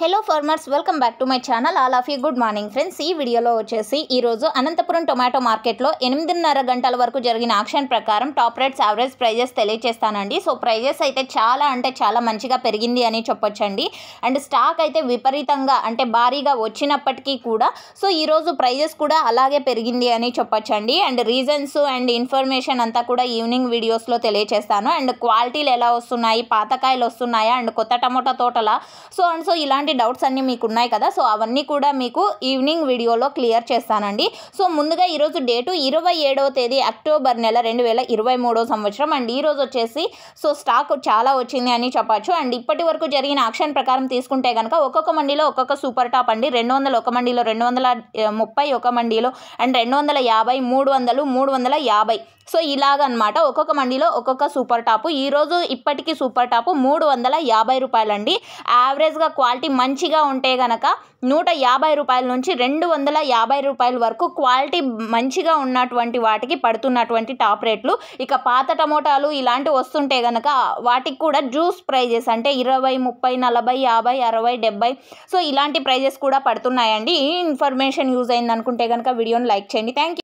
hello farmers welcome back to my channel all of you good morning friends ఈ వీడియోలో వచ్చేసి ఈరోజు Anantapuram tomato మార్కెట్లో ఎనిమిదిన్నర గంటల వరకు జరిగిన ఆక్షన్ ప్రకారం టాప్ రేట్స్ యావరేజ్ ప్రైజెస్ తెలియజేస్తానండి సో ప్రైజెస్ అయితే చాలా అంటే చాలా మంచిగా పెరిగింది అని చెప్పొచ్చండి అండ్ స్టాక్ అయితే విపరీతంగా అంటే భారీగా వచ్చినప్పటికీ కూడా సో ఈరోజు ప్రైజెస్ కూడా అలాగే పెరిగింది అని చెప్పొచ్చండి అండ్ రీజన్స్ అండ్ ఇన్ఫర్మేషన్ అంతా కూడా ఈవినింగ్ వీడియోస్లో తెలియజేస్తాను అండ్ క్వాలిటీలు ఎలా వస్తున్నాయి పాతకాయలు వస్తున్నాయా అండ్ కొత్త టమోటా తోటలా సో అండ్ సో ఇలా ఎలాంటి డౌట్స్ అన్నీ మీకు ఉన్నాయి కదా సో అవన్నీ కూడా మీకు ఈవినింగ్ వీడియోలో క్లియర్ చేస్తానండి సో ముందుగా ఈరోజు డేటు ఇరవై ఏడవ తేదీ అక్టోబర్ నెల రెండు వేల ఇరవై మూడో సంవత్సరం అండ్ ఈరోజు వచ్చేసి సో స్టాక్ చాలా వచ్చింది అని చెప్పచ్చు అండ్ ఇప్పటి వరకు జరిగిన ఆక్షన్ ప్రకారం తీసుకుంటే కనుక ఒక్కొక్క మండీలో ఒక్కొక్క సూపర్ టాప్ అండి రెండు వందల ఒక మండీలో రెండు వందల ముప్పై ఒక మండీలో అండ్ రెండు వందల యాభై మూడు వందలు మూడు వందల యాభై సో ఇలాగనమాట ఒక్కొక్క మండీలో ఒక్కొక్క సూపర్ టాపు ఈరోజు ఇప్పటికీ సూపర్ టాపు మూడు వందల యాభై రూపాయలండి యావరేజ్గా క్వాలిటీ మంచిగా ఉంటే కనుక నూట యాభై రూపాయల నుంచి రెండు వందల యాభై రూపాయల వరకు క్వాలిటీ మంచిగా ఉన్నటువంటి వాటికి పడుతున్నటువంటి టాప్ రేట్లు ఇక పాత టమోటాలు ఇలాంటివి వస్తుంటే కనుక వాటికి కూడా జ్యూస్ ప్రైజెస్ అంటే ఇరవై ముప్పై నలభై యాభై అరవై డెబ్బై సో ఇలాంటి ప్రైజెస్ కూడా పడుతున్నాయండి ఈ ఇన్ఫర్మేషన్ యూజ్ అయింది అనుకుంటే కనుక వీడియోని లైక్ చేయండి థ్యాంక్ యూ